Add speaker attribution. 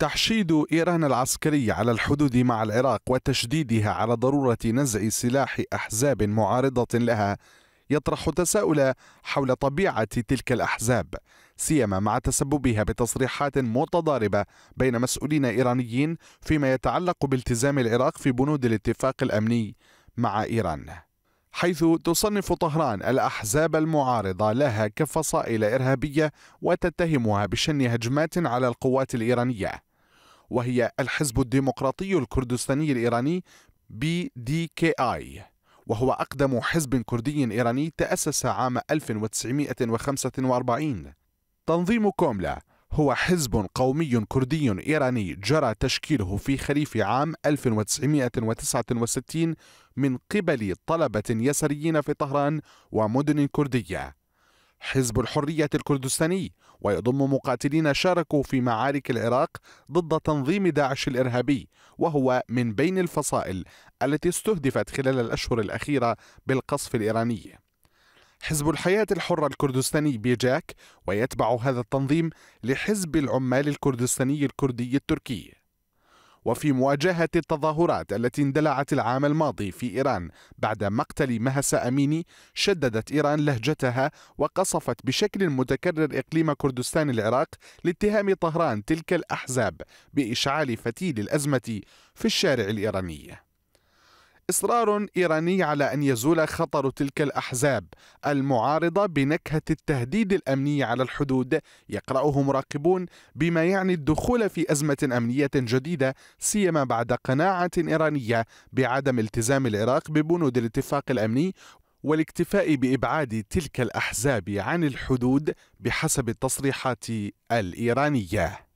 Speaker 1: تحشيد إيران العسكري على الحدود مع العراق وتشديدها على ضرورة نزع سلاح أحزاب معارضة لها يطرح تساؤل حول طبيعة تلك الأحزاب سيما مع تسببها بتصريحات متضاربة بين مسؤولين إيرانيين فيما يتعلق بالتزام العراق في بنود الاتفاق الأمني مع إيران حيث تصنف طهران الأحزاب المعارضة لها كفصائل إرهابية وتتهمها بشن هجمات على القوات الإيرانية وهي الحزب الديمقراطي الكردستاني الإيراني بي دي كي آي وهو أقدم حزب كردي إيراني تأسس عام 1945 تنظيم كوملا هو حزب قومي كردي إيراني جرى تشكيله في خريف عام 1969 من قبل طلبة يسريين في طهران ومدن كردية حزب الحرية الكردستاني ويضم مقاتلين شاركوا في معارك العراق ضد تنظيم داعش الإرهابي وهو من بين الفصائل التي استهدفت خلال الأشهر الأخيرة بالقصف الإيراني حزب الحياة الحرة الكردستاني بيجاك ويتبع هذا التنظيم لحزب العمال الكردستاني الكردي التركي وفي مواجهة التظاهرات التي اندلعت العام الماضي في إيران بعد مقتل مهسا أميني شددت إيران لهجتها وقصفت بشكل متكرر إقليم كردستان العراق لاتهام طهران تلك الأحزاب بإشعال فتيل الأزمة في الشارع الإيراني إصرار إيراني على أن يزول خطر تلك الأحزاب المعارضة بنكهة التهديد الأمني على الحدود يقرأه مراقبون بما يعني الدخول في أزمة أمنية جديدة سيما بعد قناعة إيرانية بعدم التزام العراق ببنود الاتفاق الأمني والاكتفاء بإبعاد تلك الأحزاب عن الحدود بحسب التصريحات الإيرانية